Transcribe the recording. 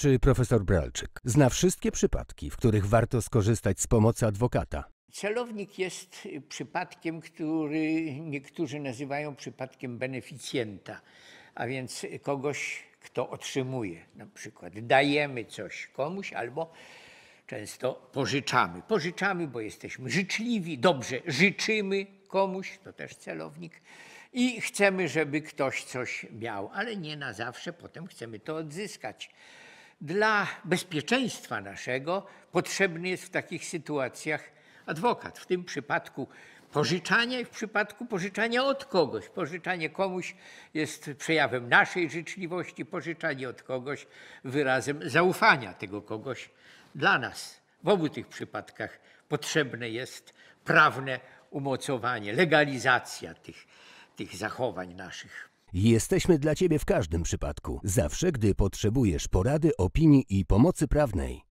Czy profesor Bralczyk zna wszystkie przypadki, w których warto skorzystać z pomocy adwokata? Celownik jest przypadkiem, który niektórzy nazywają przypadkiem beneficjenta, a więc kogoś, kto otrzymuje. Na przykład dajemy coś komuś albo często pożyczamy. Pożyczamy, bo jesteśmy życzliwi, dobrze życzymy komuś, to też celownik. I chcemy, żeby ktoś coś miał, ale nie na zawsze, potem chcemy to odzyskać. Dla bezpieczeństwa naszego potrzebny jest w takich sytuacjach adwokat. W tym przypadku pożyczanie, w przypadku pożyczania od kogoś. Pożyczanie komuś jest przejawem naszej życzliwości, pożyczanie od kogoś wyrazem zaufania tego kogoś dla nas. W obu tych przypadkach potrzebne jest prawne umocowanie, legalizacja tych, tych zachowań naszych. Jesteśmy dla Ciebie w każdym przypadku, zawsze gdy potrzebujesz porady, opinii i pomocy prawnej.